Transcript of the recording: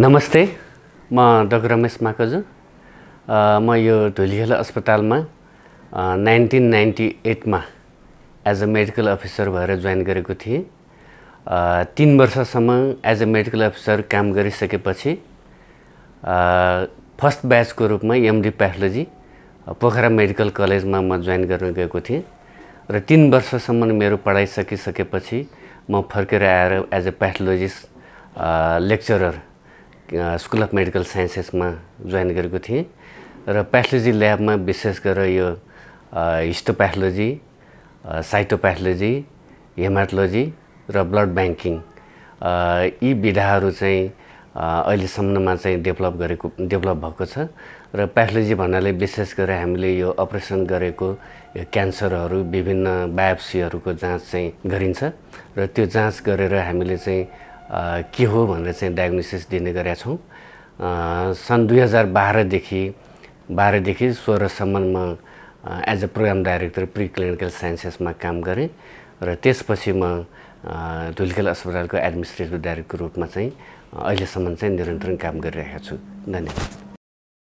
नमस्ते म डक्टर रमेश माकजु म यो धुलिहेला अस्पतालमा नाइन्टिन नाइन्टी एटमा एज अ मेडिकल अफिसर भएर जोइन गरेको थिएँ तिन वर्षसम्म एज अ मेडिकल अफिसर काम गरिसकेपछि फर्स्ट ब्याचको रूपमा एमडी प्याथोलोजी पोखरा मेडिकल कलेजमा म जोइन गर्न गएको थिएँ र तिन वर्षसम्म मेरो पढाइ सकिसकेपछि म फर्केर आएर as a pathologist lecturer school of medical साइन्सेसमा जोइन गरेको थिएँ र प्याथोलोजी ल्याबमा विशेष गरेर यो हिस्टोप्याथोलोजी साइटोप्याथोलोजी हेमाटोलोजी र ब्लड ब्याङ्किङ यी विधाहरू चाहिँ अहिलेसम्ममा चाहिँ डेभलप गरेको डेभलप भएको छ र प्याथोलोजी भन्नाले विशेष गरेर हामीले यो अपरेसन गरेको यो क्यान्सरहरू विभिन्न बायोप्सीहरूको जाँच चाहिँ गरिन्छ र त्यो जाँच गरेर हामीले चाहिँ के हो भनेर चाहिँ डायग्नोसिस दिने गरेका छौँ सन् दुई हजार बाह्रदेखि बाह्रदेखि म as a programme director pre clinical साइन्सेसमा काम गरेँ र त्यसपछि म धुलखेल अस्पतालको एडमिनिस्ट्रेटिभ डाइरेक्टरको रूपमा चाहिँ अहिलेसम्म चाहिँ निरन्तर काम गरिरहेको छु धन्यवाद